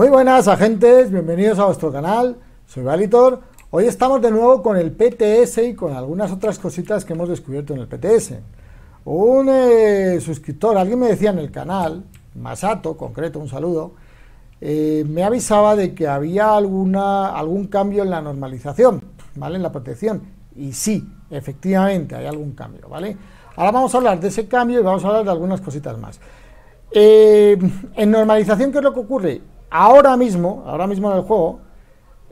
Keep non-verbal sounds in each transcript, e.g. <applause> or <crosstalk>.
Muy buenas agentes, bienvenidos a vuestro canal, soy Valitor. Hoy estamos de nuevo con el PTS y con algunas otras cositas que hemos descubierto en el PTS. Un eh, suscriptor, alguien me decía en el canal, Masato, concreto, un saludo, eh, me avisaba de que había alguna, algún cambio en la normalización, ¿vale? En la protección. Y sí, efectivamente, hay algún cambio, ¿vale? Ahora vamos a hablar de ese cambio y vamos a hablar de algunas cositas más. Eh, en normalización, ¿qué es lo que ocurre? ahora mismo, ahora mismo en el juego,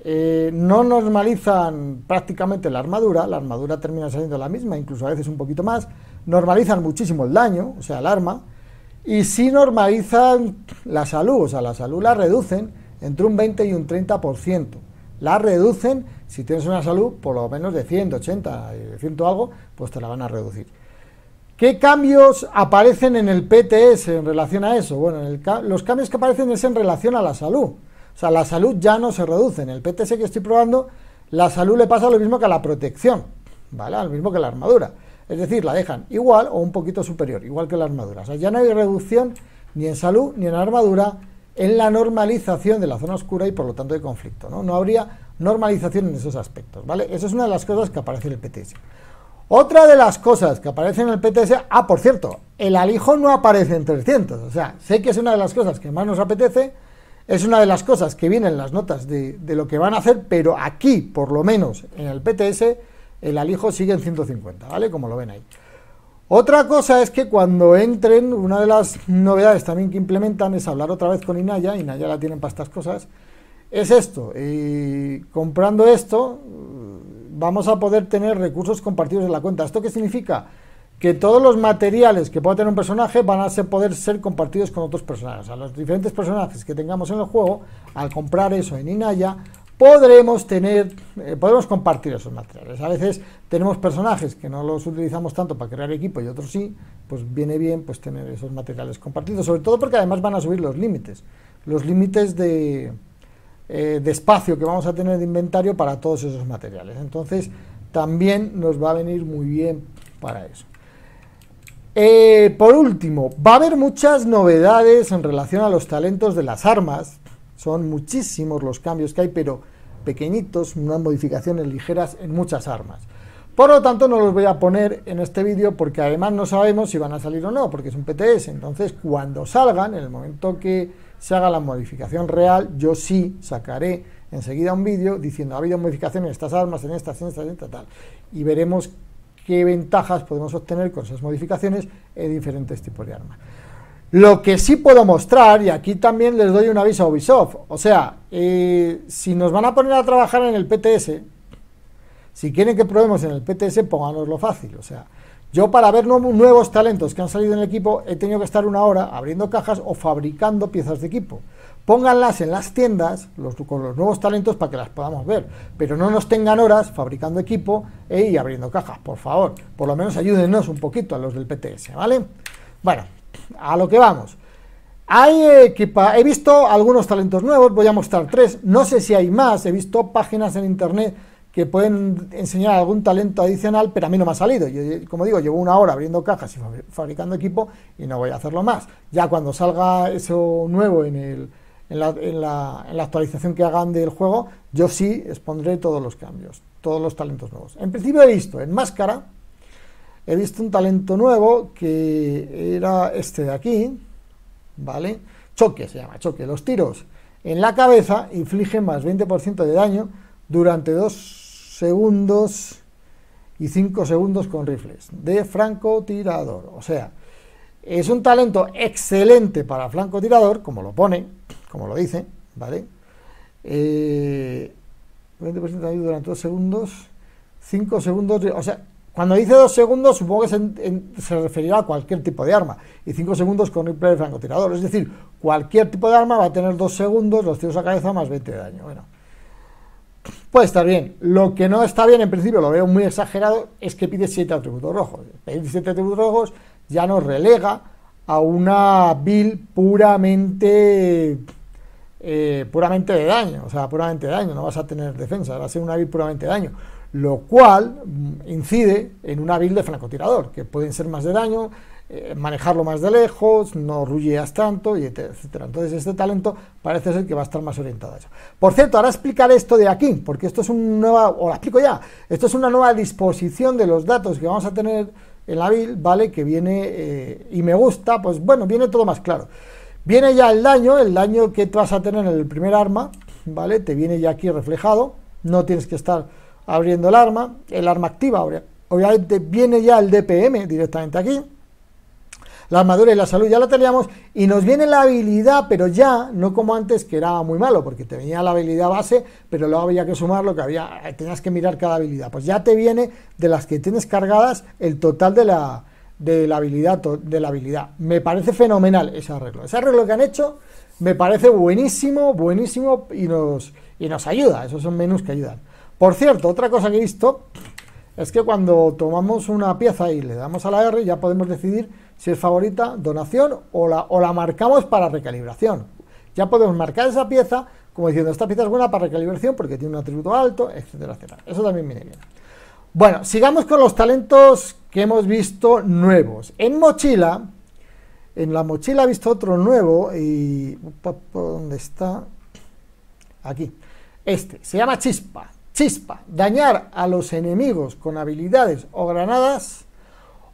eh, no normalizan prácticamente la armadura, la armadura termina saliendo la misma, incluso a veces un poquito más, normalizan muchísimo el daño, o sea, el arma, y sí normalizan la salud, o sea, la salud la reducen entre un 20 y un 30%. La reducen, si tienes una salud por lo menos de 100, 80, 100 algo, pues te la van a reducir. ¿Qué cambios aparecen en el PTS en relación a eso? Bueno, los cambios que aparecen es en relación a la salud. O sea, la salud ya no se reduce. En el PTS que estoy probando, la salud le pasa lo mismo que a la protección, ¿vale? al mismo que la armadura. Es decir, la dejan igual o un poquito superior, igual que la armadura. O sea, ya no hay reducción ni en salud ni en armadura en la normalización de la zona oscura y por lo tanto de conflicto. No, no habría normalización en esos aspectos, ¿vale? Esa es una de las cosas que aparece en el PTS. Otra de las cosas que aparece en el PTS, ah, por cierto, el alijo no aparece en 300, o sea, sé que es una de las cosas que más nos apetece, es una de las cosas que vienen las notas de, lo que van a hacer, pero aquí, por lo menos en el PTS, el alijo sigue en 150, ¿vale? Como lo ven ahí. Otra cosa es que cuando entren, una de las novedades también que implementan es hablar otra vez con Inaya, Inaya la tienen para estas cosas, es esto, y eh, comprando esto, vamos a poder tener recursos compartidos en la cuenta. ¿Esto qué significa? Que todos los materiales que pueda tener un personaje van a poder ser compartidos con otros personajes. O sea, los diferentes personajes que tengamos en el juego, al comprar eso en Inaya, podremos tener, eh, compartir esos materiales. A veces tenemos personajes que no los utilizamos tanto para crear equipo y otros sí, pues viene bien pues tener esos materiales compartidos, sobre todo porque además van a subir los límites, los límites de, eh, de espacio que vamos a tener de inventario para todos esos materiales. Entonces, también nos va a venir muy bien para eso. Eh, por último, va a haber muchas novedades en relación a los talentos de las armas. Son muchísimos los cambios que hay, pero pequeñitos, unas modificaciones ligeras en muchas armas. Por lo tanto, no los voy a poner en este vídeo porque además no sabemos si van a salir o no, porque es un PTS. Entonces, cuando salgan, en el momento que se haga la modificación real, yo sí sacaré enseguida un vídeo diciendo ha habido modificaciones en estas armas, en estas, en estas, en estas, tal. Y veremos qué ventajas podemos obtener con esas modificaciones en diferentes tipos de armas. Lo que sí puedo mostrar, y aquí también les doy un aviso a Ubisoft, o sea, eh, si nos van a poner a trabajar en el PTS, si quieren que probemos en el PTS, pónganoslo fácil, o sea, yo para ver nuevos talentos que han salido en el equipo he tenido que estar una hora abriendo cajas o fabricando piezas de equipo. Pónganlas en las tiendas los, con los nuevos talentos para que las podamos ver, pero no nos tengan horas fabricando equipo y e abriendo cajas, por favor. Por lo menos ayúdenos un poquito a los del PTS, ¿vale? Bueno, a lo que vamos. Hay equipa he visto algunos talentos nuevos, voy a mostrar tres, no sé si hay más, he visto páginas en internet que pueden enseñar algún talento adicional, pero a mí no me ha salido. Yo, como digo, llevo una hora abriendo cajas y fabricando equipo y no voy a hacerlo más. Ya cuando salga eso nuevo en, en, la, en la, actualización que hagan del juego, yo sí expondré todos los cambios, todos los talentos nuevos. En principio he visto en máscara, he visto un talento nuevo que era este de aquí, ¿vale? Choque se llama, choque. Los tiros en la cabeza infligen más 20% de daño durante dos segundos y 5 segundos con rifles de francotirador. O sea, es un talento excelente para francotirador, como lo pone, como lo dice, ¿vale? 20% eh, de ayuda durante 2 segundos, 5 segundos, o sea, cuando dice 2 segundos supongo que se, referirá a cualquier tipo de arma, y 5 segundos con rifle de francotirador, es decir, cualquier tipo de arma va a tener 2 segundos, los tiros a cabeza más 20 de daño, bueno puede estar bien. Lo que no está bien, en principio, lo veo muy exagerado, es que pide 7 atributos rojos. Pedir 7 atributos rojos ya nos relega a una build puramente, eh, puramente de daño. O sea, puramente de daño, no vas a tener defensa, va a ser una build puramente de daño. Lo cual mm, incide en una build de francotirador, que pueden ser más de daño, eh, manejarlo más de lejos, no rulleas tanto, y etcétera. Entonces, este talento parece ser que va a estar más orientado a eso. Por cierto, ahora explicaré esto de aquí, porque esto es una nueva, o lo explico ya, esto es una nueva disposición de los datos que vamos a tener en la build, ¿vale? Que viene, eh, y me gusta, pues bueno, viene todo más claro. Viene ya el daño, el daño que tú vas a tener en el primer arma, ¿vale? Te viene ya aquí reflejado, no tienes que estar abriendo el arma, el arma activa, obviamente viene ya el DPM directamente aquí, la armadura y la salud ya la teníamos y nos viene la habilidad, pero ya no como antes que era muy malo, porque te venía la habilidad base, pero luego había que sumar lo que había, eh, tenías que mirar cada habilidad. Pues ya te viene de las que tienes cargadas el total de la, de la habilidad, de la habilidad. Me parece fenomenal ese arreglo. Ese arreglo que han hecho me parece buenísimo, buenísimo y nos, y nos ayuda. Esos son menús que ayudan. Por cierto, otra cosa que he visto es que cuando tomamos una pieza y le damos a la R ya podemos decidir si es favorita, donación o la, o la marcamos para recalibración. Ya podemos marcar esa pieza como diciendo, esta pieza es buena para recalibración porque tiene un atributo alto, etcétera, etcétera. Eso también viene bien. Bueno, sigamos con los talentos que hemos visto nuevos. En mochila, en la mochila he visto otro nuevo y... dónde está? Aquí. Este, se llama chispa. Chispa, dañar a los enemigos con habilidades o granadas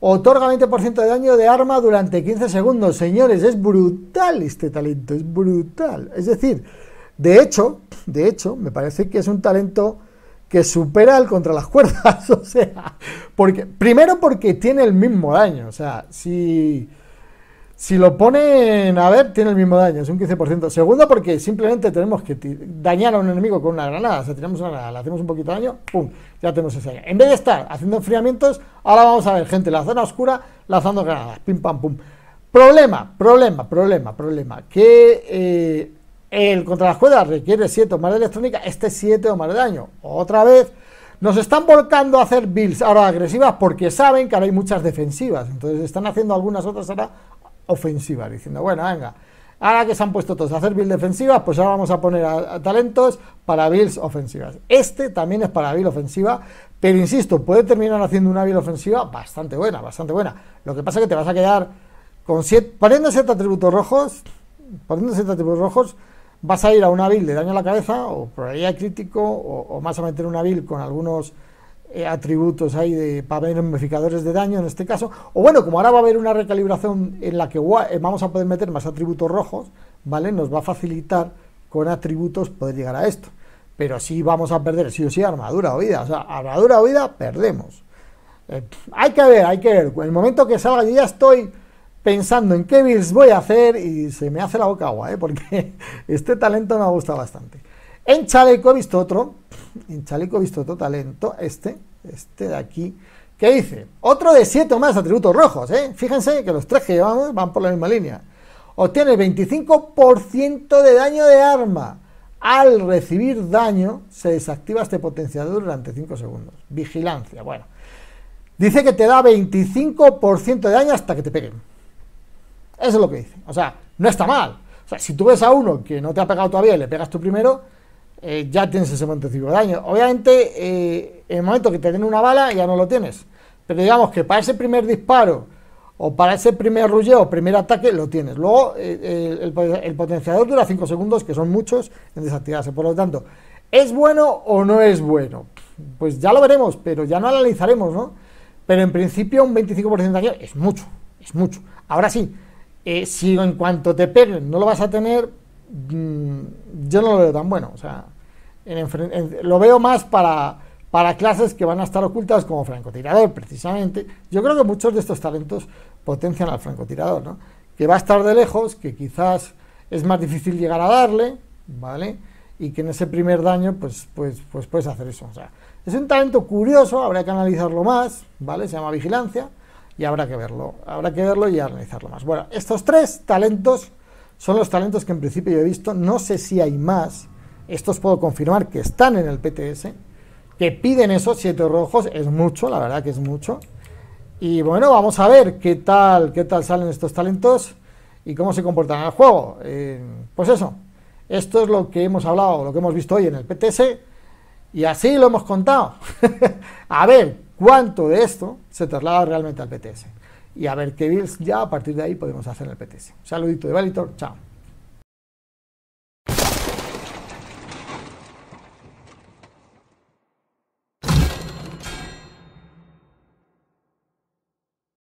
Otorga 20% de daño de arma durante 15 segundos. Señores, es brutal este talento, es brutal. Es decir, de hecho, de hecho, me parece que es un talento que supera al contra las cuerdas. <laughs> O sea, porque, primero porque tiene el mismo daño. O sea, si si lo ponen a ver, tiene el mismo daño, es un 15%. Segundo, porque simplemente tenemos que dañar a un enemigo con una granada. O sea, tiramos una granada, le hacemos un poquito de daño, ¡pum! Ya tenemos esa daño. En vez de estar haciendo enfriamientos, ahora vamos a ver, gente, la zona oscura lanzando granadas, pim, pam, pum. Problema, problema, problema, problema. Que eh, el contra las cuerdas requiere 7 o más de electrónica, este 7 o más de daño. Otra vez, nos están volcando a hacer builds ahora agresivas porque saben que ahora hay muchas defensivas. Entonces están haciendo algunas otras ahora ofensiva, diciendo, bueno, venga, ahora que se han puesto todos a hacer build defensivas, pues ahora vamos a poner a, talentos para builds ofensivas. Este también es para build ofensiva, pero insisto, puede terminar haciendo una build ofensiva bastante buena, bastante buena. Lo que pasa es que te vas a quedar con siete, poniendo 7 atributos rojos, poniendo atributos rojos, vas a ir a una build de daño a la cabeza, o por ahí probabilidad crítico, o, vas más a meter una build con algunos eh, atributos hay de, para ver modificadores de daño en este caso. O bueno, como ahora va a haber una recalibración en la que eh, vamos a poder meter más atributos rojos, ¿vale? Nos va a facilitar con atributos poder llegar a esto. Pero si vamos a perder, si o si, armadura o vida. O sea, armadura o vida, perdemos. Eh, hay que ver, hay que ver. El momento que salga, yo ya estoy pensando en qué builds voy a hacer y se me hace la boca agua, <laughs> porque este talento me gusta bastante. En chaleco he visto otro, en chaleco todo talento, este, este de aquí, ...¿qué dice, otro de 7 más atributos rojos, ¿eh? Fíjense que los tres que llevamos van por la misma línea. Obtiene 25% de daño de arma. Al recibir daño, se desactiva este potenciador durante 5 segundos. Vigilancia, bueno. Dice que te da 25% de daño hasta que te peguen. Eso es lo que dice. O sea, no está mal. O sea, si tú ves a uno que no te ha pegado todavía y le pegas tú primero, eh, ya tienes ese 75 de daño. Obviamente, eh, en el momento que te den una bala, ya no lo tienes. Pero digamos que para ese primer disparo, o para ese primer rulleo, primer ataque, lo tienes. Luego, eh, el, potenciador dura 5 segundos, que son muchos, en desactivarse. Por lo tanto, ¿es bueno o no es bueno? Pues ya lo veremos, pero ya no analizaremos, ¿no? Pero en principio, un 25% de daño es mucho, es mucho. Ahora sí, si en cuanto te peguen no lo vas a tener, mm, yo no lo veo tan bueno. O sea, lo veo más para, clases que van a estar ocultas como francotirador, precisamente. Yo creo que muchos de estos talentos potencian al francotirador, ¿no? Que va a estar de lejos, que quizás es más difícil llegar a darle, ¿vale? Y que en ese primer daño, pues, pues, pues puedes hacer eso. O sea, es un talento curioso, habrá que analizarlo más, ¿vale? Se llama vigilancia y habrá que verlo, habrá que verlo y analizarlo más. Bueno, estos tres talentos son los talentos que en principio yo he visto, no sé si hay más, estos puedo confirmar que están en el PTS, que piden esos siete rojos, es mucho, la verdad que es mucho. Y bueno, vamos a ver qué tal, qué tal salen estos talentos y cómo se comportan en el juego. Eh, pues eso, esto es lo que hemos hablado, lo que hemos visto hoy en el PTS y así lo hemos contado. <laughs> a ver cuánto de esto se traslada realmente al PTS y a ver qué bills ya a partir de ahí podemos hacer en el PTS. saludito de Valitor, chao.